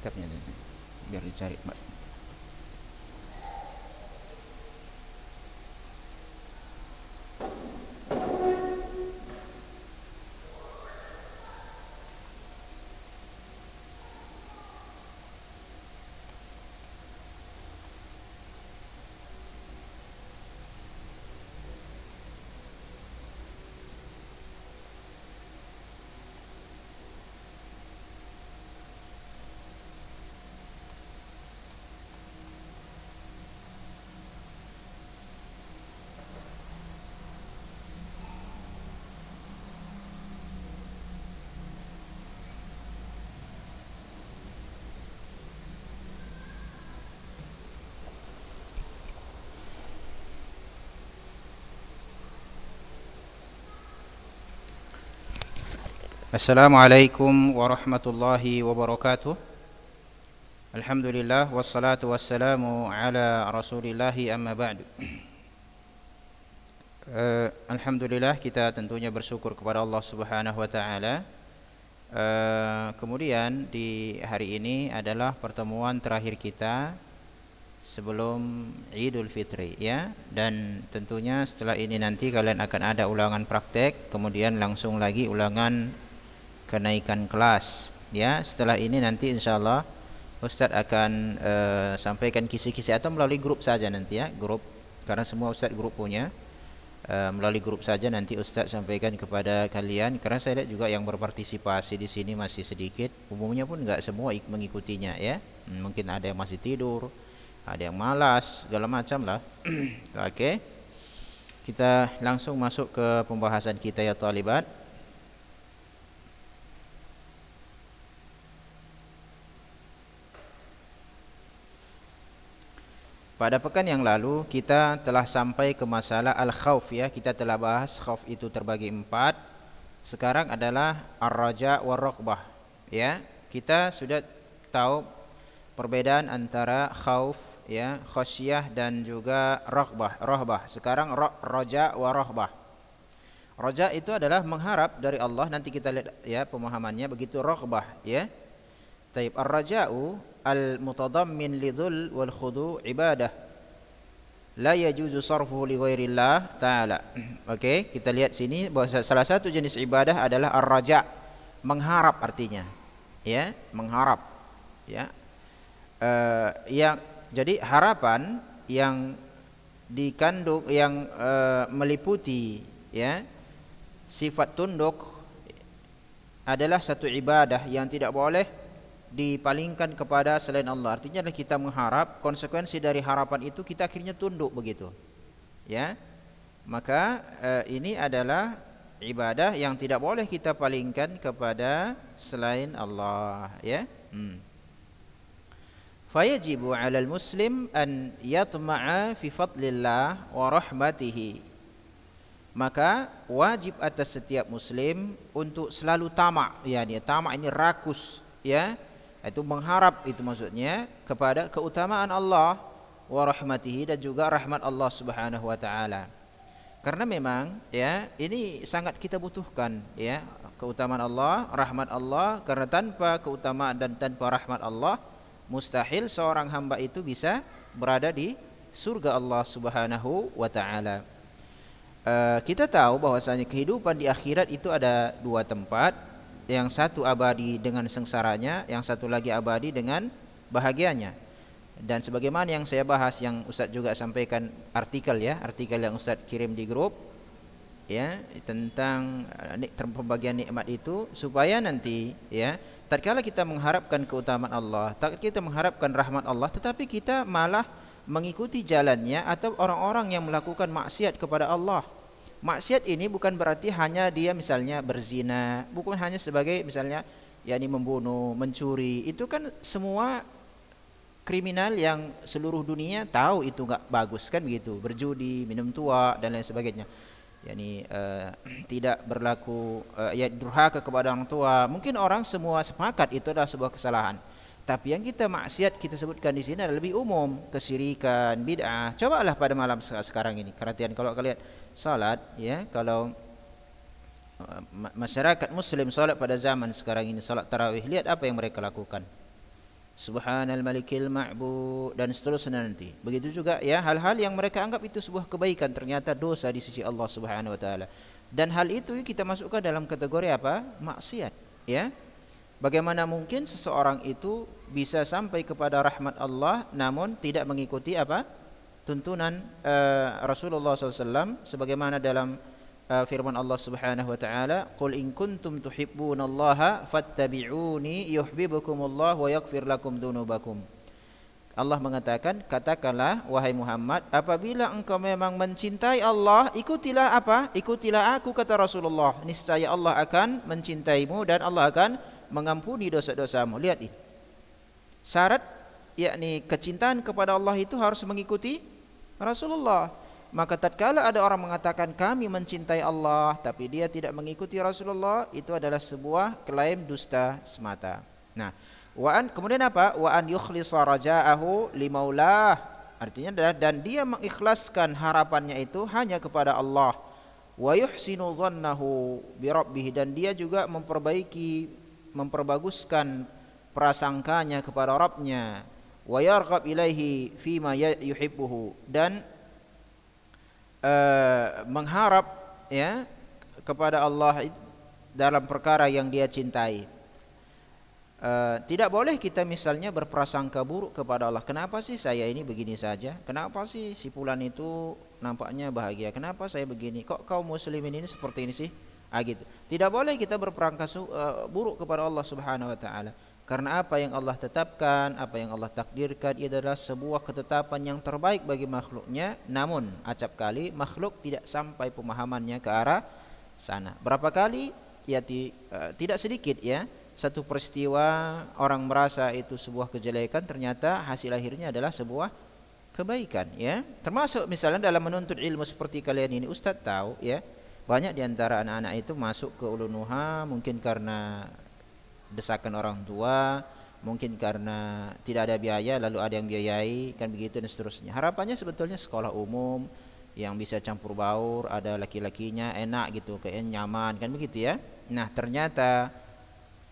kitabnya biar dicari Assalamualaikum warahmatullahi wabarakatuh. Alhamdulillah, وبركاته الحمد لله والصلاة والسلام على uh, Alhamdulillah kita tentunya bersyukur kepada Allah Subhanahu wa taala. Uh, kemudian di hari ini adalah pertemuan terakhir kita sebelum Idul Fitri ya dan tentunya setelah ini nanti kalian akan ada ulangan praktek kemudian langsung lagi ulangan kenaikan kelas ya setelah ini nanti insyaallah Ustadz akan uh, sampaikan kisi-kisi atau melalui grup saja nanti ya grup karena semua Ustadz grup punya uh, melalui grup saja nanti Ustadz sampaikan kepada kalian karena saya lihat juga yang berpartisipasi di sini masih sedikit umumnya pun nggak semua mengikutinya ya hmm, mungkin ada yang masih tidur ada yang malas segala macam lah oke okay. kita langsung masuk ke pembahasan kita ya talibat Pada pekan yang lalu kita telah sampai ke masalah al-khauf ya. Kita telah bahas khauf itu terbagi empat. Sekarang adalah ar-raja war raqbah ya. Kita sudah tahu perbedaan antara khauf ya, khasyah dan juga rokbah, rohbah. Sekarang ro, raja warohbah. Raja itu adalah mengharap dari Allah nanti kita lihat ya pemahamannya begitu rohbah ya. Taib ar-raja'u al-mutadammin lidhul wal khudu ibadah la yajuzu sarfuhu li ghairillah taala. oke kita lihat sini bahwa salah satu jenis ibadah adalah ar-raja, mengharap artinya. Ya, mengharap. Ya. Uh, yang jadi harapan yang dikandung yang uh, meliputi ya sifat tunduk adalah satu ibadah yang tidak boleh dipalingkan kepada selain Allah. Artinya adalah kita mengharap konsekuensi dari harapan itu kita akhirnya tunduk begitu. Ya. Maka eh, ini adalah ibadah yang tidak boleh kita palingkan kepada selain Allah, ya. Hmm. Fayajibu 'alal muslim an yatma'a fi fadlillah wa rahmatihi. Maka wajib atas setiap muslim untuk selalu tamak, ya, dia tamak ini rakus, ya itu mengharap itu maksudnya kepada keutamaan Allah wa rahmatihi dan juga rahmat Allah Subhanahu wa taala. Karena memang ya ini sangat kita butuhkan ya keutamaan Allah, rahmat Allah karena tanpa keutamaan dan tanpa rahmat Allah mustahil seorang hamba itu bisa berada di surga Allah Subhanahu wa taala. Uh, kita tahu bahwasanya kehidupan di akhirat itu ada dua tempat yang satu abadi dengan sengsaranya, yang satu lagi abadi dengan bahagianya. Dan sebagaimana yang saya bahas yang Ustaz juga sampaikan artikel ya, artikel yang Ustaz kirim di grup ya tentang eh, pembagian nikmat itu supaya nanti ya tatkala kita mengharapkan keutamaan Allah, tatkala kita mengharapkan rahmat Allah, tetapi kita malah mengikuti jalannya atau orang-orang yang melakukan maksiat kepada Allah. Maksiat ini bukan berarti hanya dia misalnya berzina, bukan hanya sebagai misalnya yakni membunuh, mencuri. Itu kan semua kriminal yang seluruh dunia tahu itu nggak bagus kan begitu, berjudi, minum tua dan lain sebagainya. yakni uh, tidak berlaku uh, ya durhaka kepada orang tua. Mungkin orang semua sepakat itu adalah sebuah kesalahan. Tapi yang kita maksiat kita sebutkan di sini adalah lebih umum kesirikan, bid'ah. Coba lah pada malam sekarang ini. Perhatian kalau kalian salat ya, kalau uh, masyarakat muslim salat pada zaman sekarang ini salat tarawih lihat apa yang mereka lakukan subhanal malikil ma'bu dan seterusnya nanti begitu juga ya hal-hal yang mereka anggap itu sebuah kebaikan ternyata dosa di sisi Allah subhanahu wa taala dan hal itu kita masukkan dalam kategori apa maksiat ya Bagaimana mungkin seseorang itu bisa sampai kepada rahmat Allah namun tidak mengikuti apa? tuntunan uh, Rasulullah SAW sebagaimana dalam uh, firman Allah Subhanahu wa taala, "Qul in kuntum tuhibbunallaha fattabi'uni yuhibbukumullah wa yaghfir lakum dunubakum." Allah mengatakan, "Katakanlah wahai Muhammad, apabila engkau memang mencintai Allah, ikutilah apa? Ikutilah aku," kata Rasulullah. Niscaya Allah akan mencintaimu dan Allah akan mengampuni dosa-dosamu. Lihat ini. Syarat yakni kecintaan kepada Allah itu harus mengikuti Rasulullah. Maka tatkala ada orang mengatakan kami mencintai Allah tapi dia tidak mengikuti Rasulullah, itu adalah sebuah klaim dusta semata. Nah, wa an kemudian apa? Wa an yukhlisa raja'ahu limaulah. Artinya adalah dan dia mengikhlaskan harapannya itu hanya kepada Allah. Wa yuhsinu dhannahu bi dan dia juga memperbaiki memperbaguskan prasangkanya kepada Rabbnya wa yarqab ilaihi fima ya-, yuhibbuhu dan uh, mengharap ya kepada Allah dalam perkara yang dia cintai. Uh, tidak boleh kita misalnya berprasangka buruk kepada Allah. Kenapa sih saya ini begini saja? Kenapa sih si pulan itu nampaknya bahagia? Kenapa saya begini? Kok kaum muslimin ini seperti ini sih? Ah gitu. Tidak boleh kita berprangka uh, eh, buruk kepada Allah Subhanahu wa taala. Karena apa yang Allah tetapkan, apa yang Allah takdirkan itu adalah sebuah ketetapan yang terbaik bagi makhluknya. Namun, acap kali makhluk tidak sampai pemahamannya ke arah sana. Berapa kali? Ya uh, tidak sedikit ya. Satu peristiwa orang merasa itu sebuah kejelekan, ternyata hasil akhirnya adalah sebuah kebaikan ya. Termasuk misalnya dalam menuntut ilmu seperti kalian ini, Ustadz tahu ya banyak di antara anak-anak itu masuk ke ulunuha mungkin karena desakan orang tua, mungkin karena tidak ada biaya lalu ada yang biayai, kan begitu dan seterusnya. Harapannya sebetulnya sekolah umum yang bisa campur baur, ada laki-lakinya, enak gitu, kayak eh, nyaman, kan begitu ya. Nah, ternyata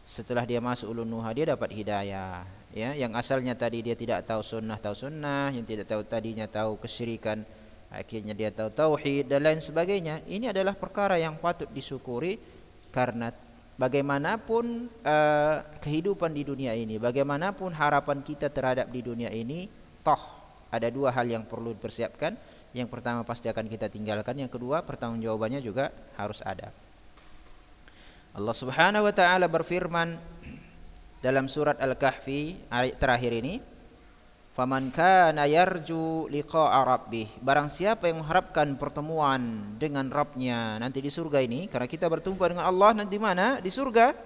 setelah dia masuk ulunuha dia dapat hidayah ya yang asalnya tadi dia tidak tahu sunnah tahu sunnah yang tidak tahu tadinya tahu kesyirikan akhirnya dia tahu tauhid dan lain sebagainya ini adalah perkara yang patut disyukuri karena bagaimanapun uh, kehidupan di dunia ini bagaimanapun harapan kita terhadap di dunia ini toh ada dua hal yang perlu dipersiapkan yang pertama pasti akan kita tinggalkan yang kedua pertanggungjawabannya juga harus ada Allah Subhanahu wa taala berfirman dalam surat Al-Kahfi ayat terakhir ini Faman kana yarju liqa'a rabbih. Barang siapa yang mengharapkan pertemuan dengan Rabbnya nanti di surga ini karena kita bertemu dengan Allah nanti di mana? Di surga.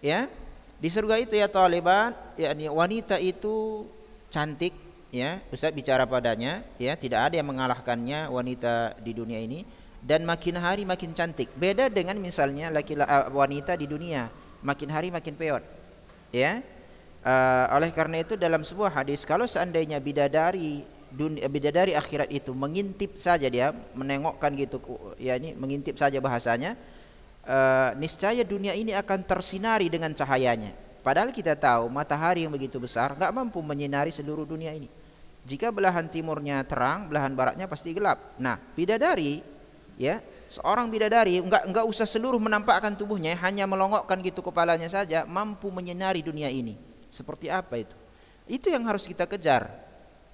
Ya. Di surga itu ya Taliban, yakni wanita itu cantik ya. Ustaz bicara padanya ya, tidak ada yang mengalahkannya wanita di dunia ini dan makin hari makin cantik. Beda dengan misalnya laki laki eh, wanita di dunia, makin hari makin peot. Ya. Uh, oleh karena itu dalam sebuah hadis kalau seandainya bidadari dunia, eh, bidadari akhirat itu mengintip saja dia menengokkan gitu ya ini mengintip saja bahasanya uh, niscaya dunia ini akan tersinari dengan cahayanya padahal kita tahu matahari yang begitu besar nggak mampu menyinari seluruh dunia ini jika belahan timurnya terang belahan baratnya pasti gelap nah bidadari ya seorang bidadari nggak nggak usah seluruh menampakkan tubuhnya hanya melongokkan gitu kepalanya saja mampu menyinari dunia ini seperti apa itu? Itu yang harus kita kejar.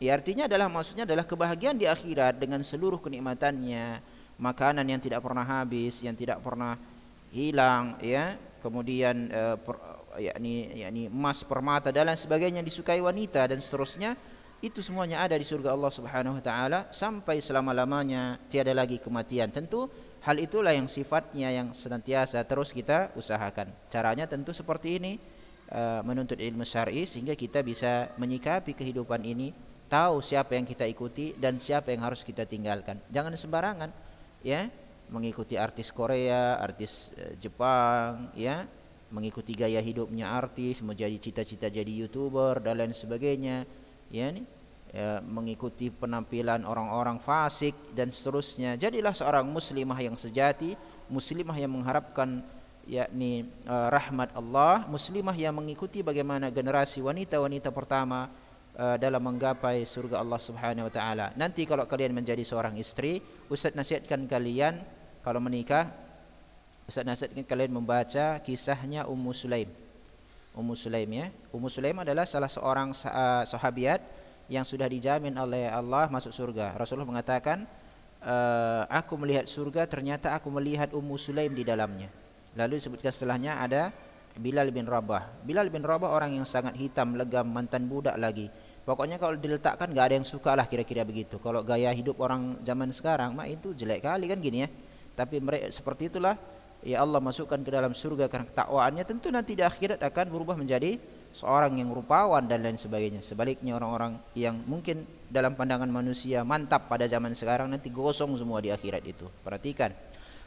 Ya, artinya adalah maksudnya adalah kebahagiaan di akhirat dengan seluruh kenikmatannya, makanan yang tidak pernah habis, yang tidak pernah hilang, ya, kemudian eh, per, yakni yakni emas, permata dan lain sebagainya yang disukai wanita dan seterusnya, itu semuanya ada di surga Allah Subhanahu wa taala sampai selama-lamanya, tiada lagi kematian. Tentu hal itulah yang sifatnya yang senantiasa terus kita usahakan. Caranya tentu seperti ini. Eh, menuntut ilmu syar'i sehingga kita bisa menyikapi kehidupan ini, tahu siapa yang kita ikuti dan siapa yang harus kita tinggalkan. Jangan sembarangan ya mengikuti artis Korea, artis uh, Jepang ya, mengikuti gaya hidupnya artis, menjadi cita-cita jadi YouTuber dan lain sebagainya. Ya nih ya, mengikuti penampilan orang-orang fasik dan seterusnya. Jadilah seorang muslimah yang sejati, muslimah yang mengharapkan yakni uh, rahmat Allah, muslimah yang mengikuti bagaimana generasi wanita-wanita pertama uh, dalam menggapai surga Allah Subhanahu wa taala. Nanti kalau kalian menjadi seorang istri, Ustaz nasihatkan kalian kalau menikah Ustaz nasihatkan kalian membaca kisahnya Ummu Sulaim. Ummu Sulaim ya. Ummu Sulaim adalah salah seorang sah e, sahabiat yang sudah dijamin oleh Allah masuk surga. Rasulullah mengatakan, aku melihat surga ternyata aku melihat Ummu Sulaim di dalamnya. Lalu disebutkan setelahnya ada Bilal bin Rabah. Bilal bin Rabah orang yang sangat hitam, legam, mantan budak lagi. Pokoknya kalau diletakkan gak ada yang suka lah kira-kira begitu. Kalau gaya hidup orang zaman sekarang mah itu jelek kali kan gini ya. Tapi mereka seperti itulah ya Allah masukkan ke dalam surga karena ketakwaannya tentu nanti di akhirat akan berubah menjadi seorang yang rupawan dan lain sebagainya. Sebaliknya orang-orang yang mungkin dalam pandangan manusia mantap pada zaman sekarang nanti gosong semua di akhirat itu. Perhatikan.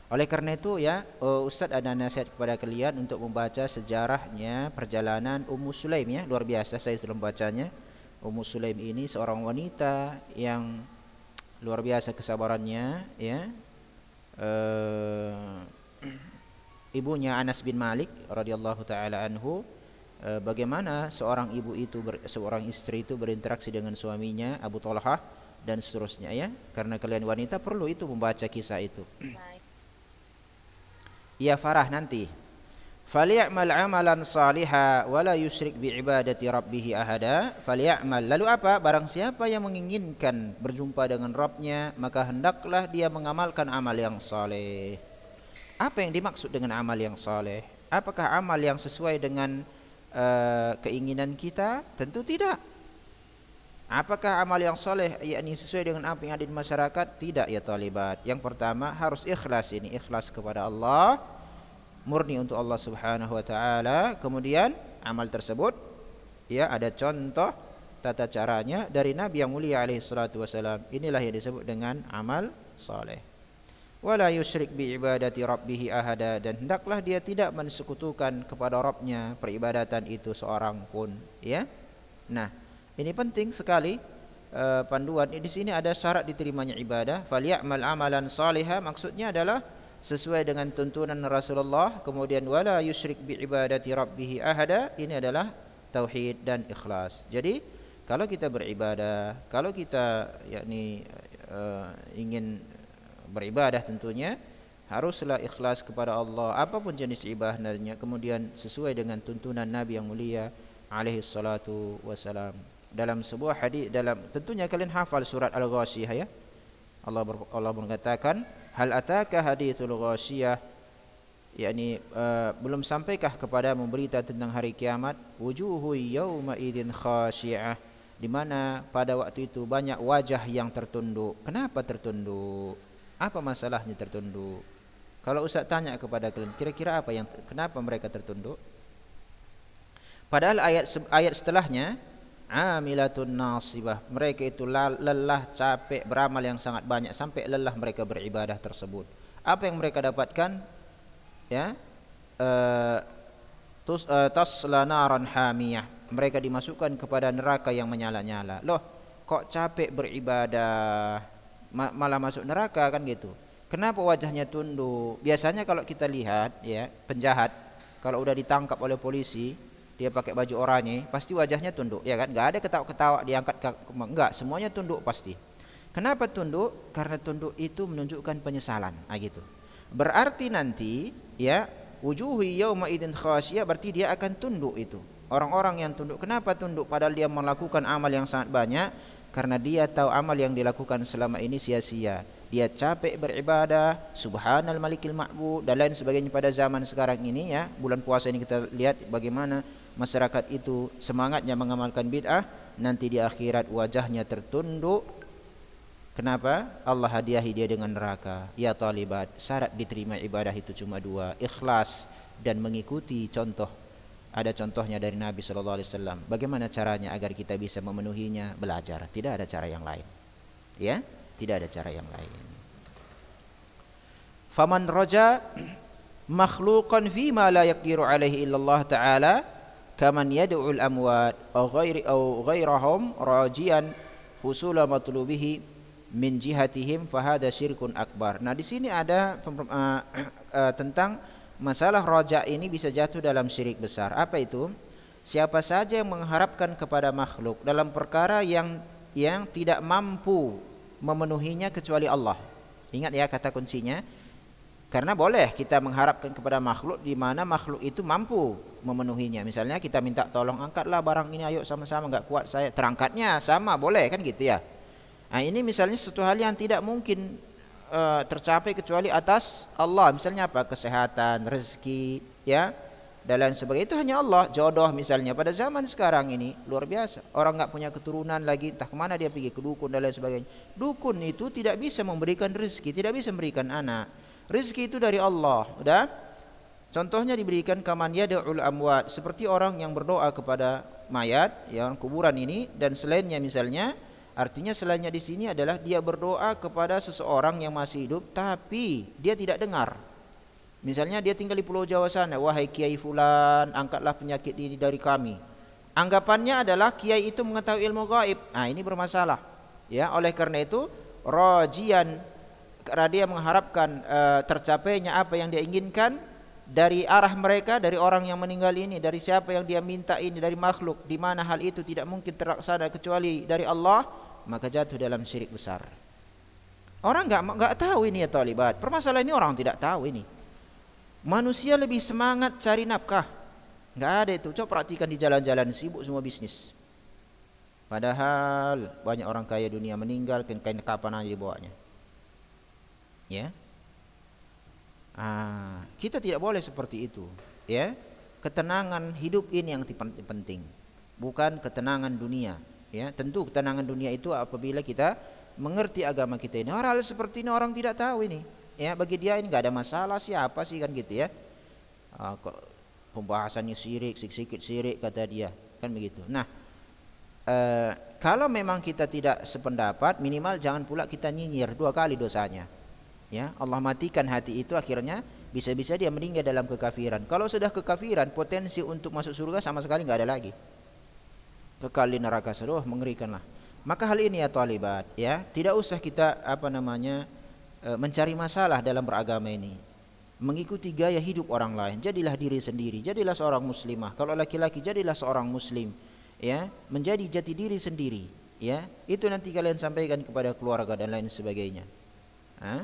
Oleh karena itu ya, uh, Ustaz ada nasihat kepada kalian untuk membaca sejarahnya perjalanan Ummu Sulaim ya, luar biasa saya sudah membacanya. Ummu Sulaim ini seorang wanita yang luar biasa kesabarannya ya. Eh, ibunya Anas bin Malik radhiyallahu taala anhu eh, bagaimana seorang ibu itu ber, seorang istri itu berinteraksi dengan suaminya Abu Talha dan seterusnya ya karena kalian wanita perlu itu membaca kisah itu. Baik ia farah nanti falyamal amalan saliha wala yusyrik bi ibadati rabbih ahada falyamal lalu apa barang siapa yang menginginkan berjumpa dengan Rabbnya maka hendaklah dia mengamalkan amal yang saleh apa yang dimaksud dengan amal yang saleh apakah amal yang sesuai dengan uh, keinginan kita tentu tidak Apakah amal yang soleh yakni sesuai dengan apa yang ada di masyarakat? Tidak ya talibat. Yang pertama harus ikhlas ini, ikhlas kepada Allah, murni untuk Allah Subhanahu wa taala. Kemudian amal tersebut ya ada contoh tata caranya dari Nabi yang mulia alaihi salatu wasalam. Inilah yang disebut dengan amal soleh. Wala yusyrik bi ibadati rabbih ahada dan hendaklah dia tidak mensekutukan kepada Rabbnya peribadatan itu seorang pun, ya. Nah, ini penting sekali uh, panduan. Di sini ada syarat diterimanya ibadah. Falyamal amalan salihah maksudnya adalah sesuai dengan tuntunan Rasulullah. Kemudian wala yusrik bi ibadati rabbih ahada. Ini adalah tauhid dan ikhlas. Jadi kalau kita beribadah, kalau kita yakni uh, ingin beribadah tentunya haruslah ikhlas kepada Allah apapun jenis ibadahnya kemudian sesuai dengan tuntunan Nabi yang mulia alaihi salatu wasalam. dalam sebuah hadis dalam tentunya kalian hafal surat Al-Ghasyiyah ya. Allah ber, Allah mengatakan hal ataka hadithul ghasyiyah yakni uh, eh, belum sampaikah kepada memberita tentang hari kiamat wujuhu yauma idzin khashi'ah di mana pada waktu itu banyak wajah yang tertunduk kenapa tertunduk apa masalahnya tertunduk kalau ustaz tanya kepada kalian kira-kira apa yang kenapa mereka tertunduk padahal ayat ayat setelahnya amilatun nasibah mereka itu lelah capek beramal yang sangat banyak sampai lelah mereka beribadah tersebut apa yang mereka dapatkan ya eh, tus, uh, tasla naran hamiyah mereka dimasukkan kepada neraka yang menyala-nyala loh kok capek beribadah malah masuk neraka kan gitu kenapa wajahnya tunduk biasanya kalau kita lihat ya penjahat kalau udah ditangkap oleh polisi dia pakai baju oranye, pasti wajahnya tunduk, ya kan? Gak ada ketawa-ketawa diangkat enggak, semuanya tunduk pasti. Kenapa tunduk? Karena tunduk itu menunjukkan penyesalan, nah, gitu. Berarti nanti ya wujuhi yauma idin ya berarti dia akan tunduk itu. Orang-orang yang tunduk, kenapa tunduk padahal dia melakukan amal yang sangat banyak? Karena dia tahu amal yang dilakukan selama ini sia-sia. Dia capek beribadah, subhanal malikil ma'bud dan lain sebagainya pada zaman sekarang ini ya. Bulan puasa ini kita lihat bagaimana masyarakat itu semangatnya mengamalkan bid'ah nanti di akhirat wajahnya tertunduk kenapa Allah hadiahi dia dengan neraka ya talibat syarat diterima ibadah itu cuma dua ikhlas dan mengikuti contoh ada contohnya dari Nabi saw Alaihi Wasallam bagaimana caranya agar kita bisa memenuhinya belajar tidak ada cara yang lain ya tidak ada cara yang lain faman roja makhluqan fi ma la yaqdiru alaihi illallah ta'ala kaman yad'ul amwat aw ghairi aw ghairahum rajian husula matlubihi min jihatihim fahada syirkun akbar. Nah, di sini ada uh, uh, tentang masalah roja ini bisa jatuh dalam syirik besar. Apa itu? Siapa saja yang mengharapkan kepada makhluk dalam perkara yang yang tidak mampu memenuhinya kecuali Allah. Ingat ya kata kuncinya, karena boleh kita mengharapkan kepada makhluk di mana makhluk itu mampu memenuhinya. Misalnya kita minta tolong angkatlah barang ini ayo sama-sama nggak kuat saya terangkatnya sama boleh kan gitu ya. Nah ini misalnya satu hal yang tidak mungkin uh, tercapai kecuali atas Allah. Misalnya apa kesehatan, rezeki, ya dan lain sebagainya itu hanya Allah. Jodoh misalnya pada zaman sekarang ini luar biasa. Orang nggak punya keturunan lagi entah kemana dia pergi ke dukun dan lain sebagainya. Dukun itu tidak bisa memberikan rezeki, tidak bisa memberikan anak Rizki itu dari Allah. Udah? Contohnya diberikan kaman yad'ul amwat, seperti orang yang berdoa kepada mayat, ya orang kuburan ini dan selainnya misalnya, artinya selainnya di sini adalah dia berdoa kepada seseorang yang masih hidup tapi dia tidak dengar. Misalnya dia tinggal di Pulau Jawa sana, wahai kiai fulan, angkatlah penyakit ini dari kami. Anggapannya adalah kiai itu mengetahui ilmu gaib. Nah, ini bermasalah. Ya, oleh karena itu rajian karena dia mengharapkan eh, tercapainya apa yang dia inginkan dari arah mereka, dari orang yang meninggal ini, dari siapa yang dia minta ini, dari makhluk, di mana hal itu tidak mungkin terlaksana kecuali dari Allah, maka jatuh dalam syirik besar. Orang nggak nggak tahu ini ya talibat. Permasalahan ini orang tidak tahu ini. Manusia lebih semangat cari nafkah. Nggak ada itu. Coba perhatikan di jalan-jalan sibuk semua bisnis. Padahal banyak orang kaya dunia meninggal kain kapan aja dibawanya ya ah, kita tidak boleh seperti itu ya ketenangan hidup ini yang penting bukan ketenangan dunia ya tentu ketenangan dunia itu apabila kita mengerti agama kita ini Orang hal seperti ini orang tidak tahu ini ya bagi dia ini nggak ada masalah siapa sih kan gitu ya ah, pembahasannya sirik sikit-sikit sirik kata dia kan begitu nah Uh, kalau memang kita tidak sependapat minimal jangan pula kita nyinyir dua kali dosanya ya Allah matikan hati itu akhirnya bisa-bisa dia meninggal dalam kekafiran kalau sudah kekafiran potensi untuk masuk surga sama sekali nggak ada lagi kekali neraka seluruh oh, mengerikanlah maka hal ini ya talibat ya tidak usah kita apa namanya e, mencari masalah dalam beragama ini mengikuti gaya hidup orang lain jadilah diri sendiri jadilah seorang muslimah kalau laki-laki jadilah seorang muslim ya menjadi jati diri sendiri ya itu nanti kalian sampaikan kepada keluarga dan lain sebagainya ha?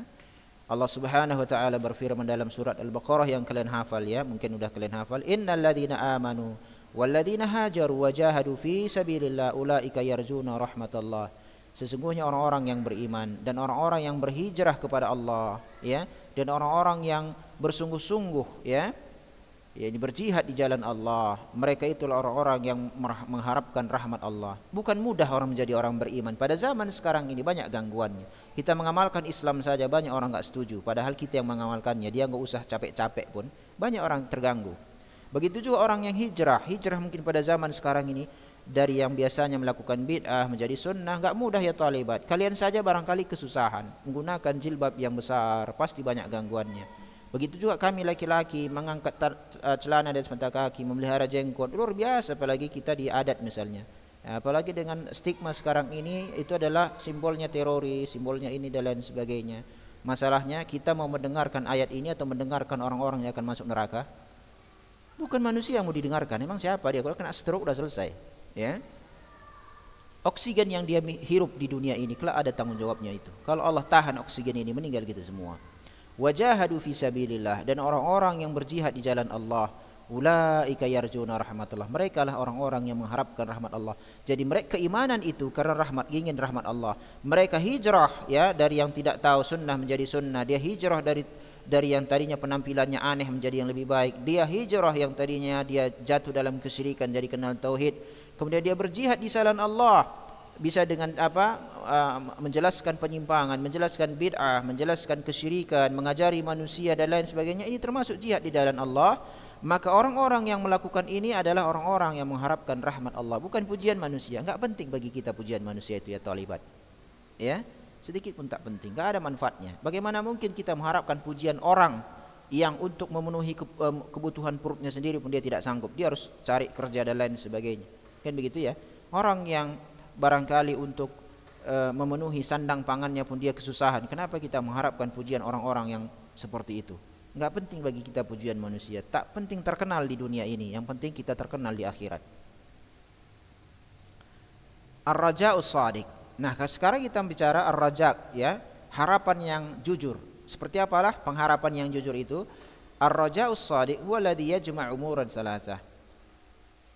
Allah Subhanahu wa taala berfirman dalam surat Al-Baqarah yang kalian hafal ya, mungkin sudah kalian hafal, innalladzina amanu walladzina hajaru jahadu fi sabilillah ulaika yarjuna rahmatallah. Sesungguhnya orang-orang yang beriman dan orang-orang yang berhijrah kepada Allah, ya, dan orang-orang yang bersungguh-sungguh, ya, ya berjihad di jalan Allah, mereka itulah orang-orang yang mengharapkan rahmat Allah. Bukan mudah orang menjadi orang beriman pada zaman sekarang ini banyak gangguannya kita mengamalkan Islam saja banyak orang nggak setuju. Padahal kita yang mengamalkannya, dia nggak usah capek-capek pun. Banyak orang terganggu. Begitu juga orang yang hijrah. Hijrah mungkin pada zaman sekarang ini dari yang biasanya melakukan bid'ah menjadi sunnah nggak mudah ya talibat. Kalian saja barangkali kesusahan menggunakan jilbab yang besar, pasti banyak gangguannya. Begitu juga kami laki-laki mengangkat eh, celana dan semata kaki, memelihara jenggot, luar biasa apalagi kita di adat misalnya. Ya, apalagi dengan stigma sekarang ini itu adalah simbolnya teroris, simbolnya ini dan lain sebagainya. Masalahnya kita mau mendengarkan ayat ini atau mendengarkan orang-orang yang akan masuk neraka? Bukan manusia yang mau didengarkan, emang siapa dia? Kalau kena stroke udah selesai, ya. Oksigen yang dia hirup di dunia ini kelak ada tanggung jawabnya itu. Kalau Allah tahan oksigen ini meninggal gitu semua. Wajahadu fi sabilillah dan orang-orang yang berjihad di jalan Allah Ulaika yarjuna rahmatullah Mereka lah orang-orang yang mengharapkan rahmat Allah Jadi mereka keimanan itu Kerana rahmat ingin rahmat Allah Mereka hijrah ya Dari yang tidak tahu sunnah menjadi sunnah Dia hijrah dari dari yang tadinya penampilannya aneh menjadi yang lebih baik Dia hijrah yang tadinya dia jatuh dalam kesyirikan Jadi kenal tauhid Kemudian dia berjihad di salan Allah Bisa dengan apa Menjelaskan penyimpangan Menjelaskan bid'ah Menjelaskan kesyirikan Mengajari manusia dan lain sebagainya Ini termasuk jihad di dalam Allah maka orang-orang yang melakukan ini adalah orang-orang yang mengharapkan rahmat Allah bukan pujian manusia Enggak penting bagi kita pujian manusia itu ya talibat ya sedikit pun tak penting Gak ada manfaatnya bagaimana mungkin kita mengharapkan pujian orang yang untuk memenuhi kebutuhan perutnya sendiri pun dia tidak sanggup dia harus cari kerja dan lain sebagainya kan begitu ya orang yang barangkali untuk e, memenuhi sandang pangannya pun dia kesusahan kenapa kita mengharapkan pujian orang-orang yang seperti itu nggak penting bagi kita pujian manusia tak penting terkenal di dunia ini yang penting kita terkenal di akhirat ar-raja usadik nah sekarang kita bicara ar-raja ya harapan yang jujur seperti apalah pengharapan yang jujur itu ar-raja sadiq dia ladhi yajma' umuran salasah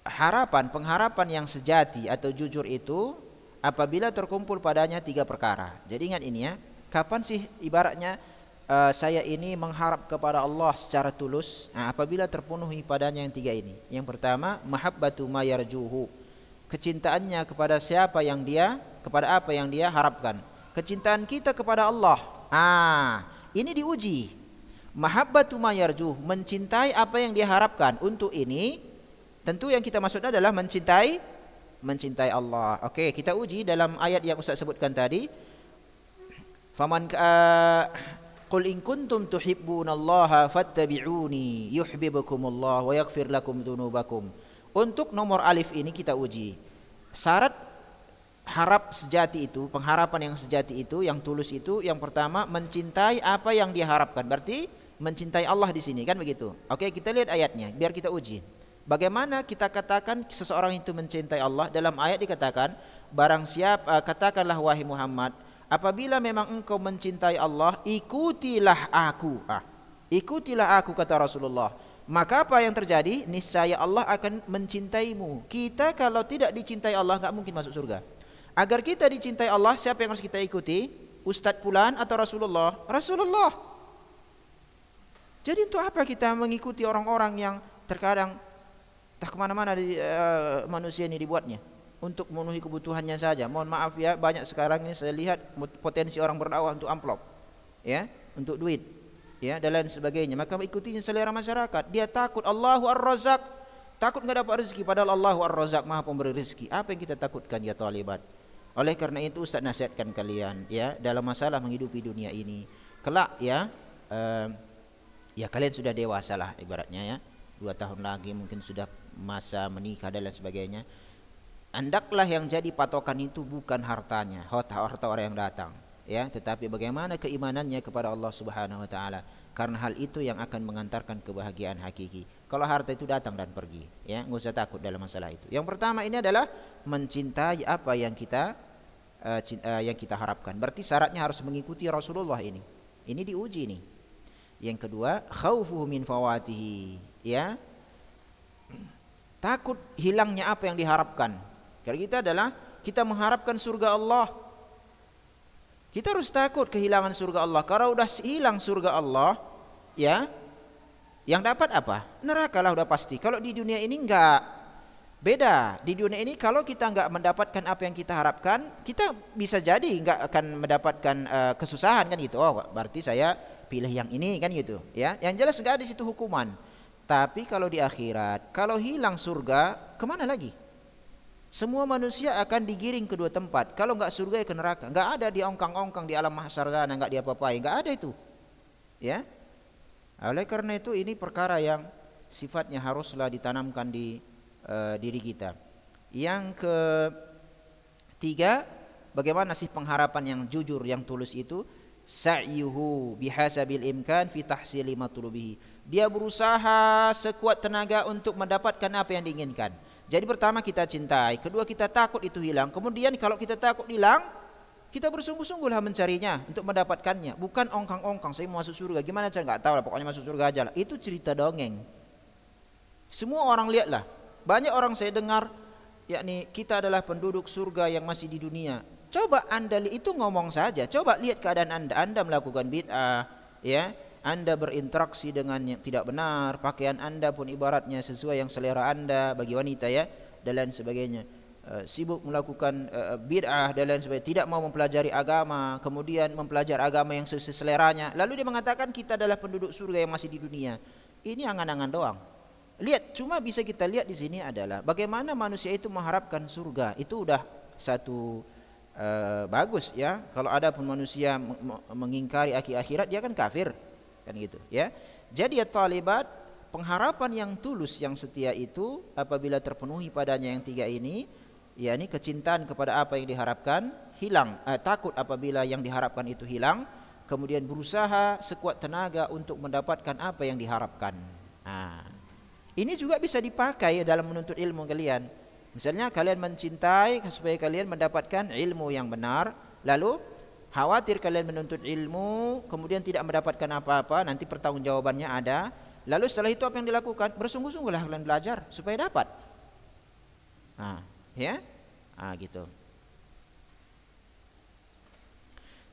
harapan pengharapan yang sejati atau jujur itu apabila terkumpul padanya tiga perkara jadi ingat ini ya kapan sih ibaratnya uh, saya ini mengharap kepada Allah secara tulus nah, apabila terpenuhi padanya yang tiga ini yang pertama mahabbatu mayarjuhu kecintaannya kepada siapa yang dia kepada apa yang dia harapkan kecintaan kita kepada Allah ah ini diuji mahabbatu mayarjuh mencintai apa yang dia harapkan untuk ini tentu yang kita maksudnya adalah mencintai mencintai Allah oke kita uji dalam ayat yang Ustaz sebutkan tadi faman uh, Qul in kuntum tuhibbunallaha fattabi'uni yuhibbukumullah wa yaghfir lakum dzunubakum. Untuk nomor alif ini kita uji. Syarat harap sejati itu, pengharapan yang sejati itu, yang tulus itu yang pertama mencintai apa yang diharapkan. Berarti mencintai Allah di sini kan begitu. Oke, kita lihat ayatnya biar kita uji. Bagaimana kita katakan seseorang itu mencintai Allah? Dalam ayat dikatakan, barang siapa eh, katakanlah wahai Muhammad, apabila memang engkau mencintai Allah, ikutilah aku. Ah, ikutilah aku kata Rasulullah. Maka apa yang terjadi? Niscaya Allah akan mencintaimu. Kita kalau tidak dicintai Allah nggak mungkin masuk surga. Agar kita dicintai Allah, siapa yang harus kita ikuti? Ustadz Pulan atau Rasulullah? Rasulullah. Jadi untuk apa kita mengikuti orang-orang yang terkadang tak kemana-mana uh, manusia ini dibuatnya? untuk memenuhi kebutuhannya saja. Mohon maaf ya, banyak sekarang ini saya lihat potensi orang berdakwah untuk amplop, ya, untuk duit, ya, dan lain sebagainya. Maka ikutinya selera masyarakat. Dia takut Allahu Ar-Razak, takut nggak dapat rezeki. Padahal Allahu Ar-Razak maha pemberi rezeki. Apa yang kita takutkan ya talibat? Oleh karena itu Ustaz nasihatkan kalian ya dalam masalah menghidupi dunia ini. Kelak ya eh, ya kalian sudah dewasa lah ibaratnya ya. Dua tahun lagi mungkin sudah masa menikah dan lain sebagainya hendaklah yang jadi patokan itu bukan hartanya, harta harta orang yang datang, ya, tetapi bagaimana keimanannya kepada Allah Subhanahu wa taala. Karena hal itu yang akan mengantarkan kebahagiaan hakiki. Kalau harta itu datang dan pergi, ya, nggak usah takut dalam masalah itu. Yang pertama ini adalah mencintai apa yang kita uh, uh, yang kita harapkan. Berarti syaratnya harus mengikuti Rasulullah ini. Ini diuji nih. Yang kedua, khaufuhu min fawatihi, ya. Takut hilangnya apa yang diharapkan karena kita adalah kita mengharapkan surga Allah. Kita harus takut kehilangan surga Allah. Karena udah hilang surga Allah, ya, yang dapat apa? Neraka lah udah pasti. Kalau di dunia ini enggak. Beda. Di dunia ini kalau kita enggak mendapatkan apa yang kita harapkan, kita bisa jadi enggak akan mendapatkan uh, kesusahan kan gitu. Oh, berarti saya pilih yang ini kan gitu, ya. Yang jelas enggak ada di situ hukuman. Tapi kalau di akhirat, kalau hilang surga, kemana lagi? Semua manusia akan digiring kedua tempat. Kalau nggak surga ya ke neraka. Nggak ada di ongkang-ongkang di alam mahsyar sana, nggak dia apa-apain, nggak ada itu. Ya. Nah, oleh karena itu ini perkara yang sifatnya haruslah ditanamkan di uh, diri kita. Yang ke tiga, bagaimana sih pengharapan yang jujur yang tulus itu? Sa'yuhu bihasabil imkan fi tahsili matlubihi. Dia berusaha sekuat tenaga untuk mendapatkan apa yang diinginkan jadi pertama kita cintai, kedua kita takut itu hilang. Kemudian kalau kita takut hilang, kita bersungguh-sungguhlah mencarinya untuk mendapatkannya. Bukan ongkang-ongkang, saya mau masuk surga. Gimana cara? nggak tahu lah, pokoknya masuk surga aja lah. Itu cerita dongeng. Semua orang lihatlah. Banyak orang saya dengar, yakni kita adalah penduduk surga yang masih di dunia. Coba Anda itu ngomong saja. Coba lihat keadaan Anda. Anda melakukan bid'ah, ya anda berinteraksi dengan yang tidak benar, pakaian Anda pun ibaratnya sesuai yang selera Anda bagi wanita ya dan lain sebagainya. E, sibuk melakukan e, bid'ah dan lain sebagainya, tidak mau mempelajari agama, kemudian mempelajari agama yang sesuai seleranya. Lalu dia mengatakan kita adalah penduduk surga yang masih di dunia. Ini angan-angan doang. Lihat, cuma bisa kita lihat di sini adalah bagaimana manusia itu mengharapkan surga. Itu udah satu e, bagus ya. Kalau ada pun manusia mengingkari akhirat, dia kan kafir kan gitu ya jadi ya talibat pengharapan yang tulus yang setia itu apabila terpenuhi padanya yang tiga ini yakni kecintaan kepada apa yang diharapkan hilang eh, takut apabila yang diharapkan itu hilang kemudian berusaha sekuat tenaga untuk mendapatkan apa yang diharapkan nah, ini juga bisa dipakai dalam menuntut ilmu kalian misalnya kalian mencintai supaya kalian mendapatkan ilmu yang benar lalu Khawatir kalian menuntut ilmu, kemudian tidak mendapatkan apa-apa, nanti pertanggungjawabannya ada. Lalu setelah itu apa yang dilakukan? Bersungguh-sungguhlah kalian belajar supaya dapat. Nah, ya? Ah, gitu.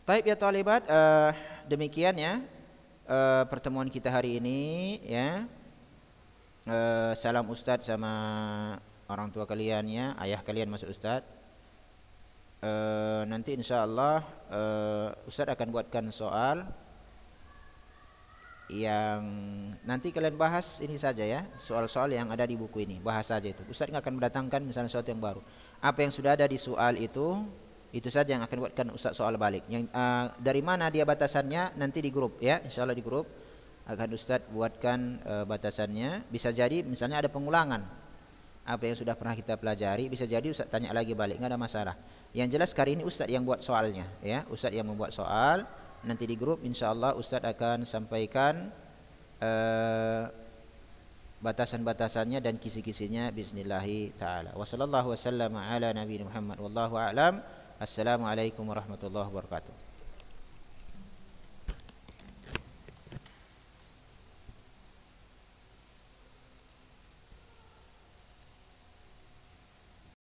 Taib ya talibat, uh, demikian ya uh, pertemuan kita hari ini ya. Uh, salam ustadz sama orang tua kalian ya, ayah kalian masuk ustadz uh, nanti insya Allah uh, Ustadz akan buatkan soal yang nanti kalian bahas ini saja ya soal-soal yang ada di buku ini bahas saja itu Ustadz nggak akan mendatangkan misalnya sesuatu yang baru apa yang sudah ada di soal itu itu saja yang akan buatkan Ustadz soal balik yang uh, dari mana dia batasannya nanti di grup ya insya Allah di grup akan Ustadz buatkan uh, batasannya bisa jadi misalnya ada pengulangan apa yang sudah pernah kita pelajari bisa jadi Ustadz tanya lagi balik nggak ada masalah yang jelas kali ini Ustadz yang buat soalnya ya, Ustadz yang membuat soal. Nanti di grup insya Allah Ustadz akan sampaikan uh, batasan-batasannya dan kisi-kisinya bismillahi taala. Wassallallahu wasallam ala nabi Muhammad wallahu a'lam. Assalamualaikum warahmatullahi wabarakatuh.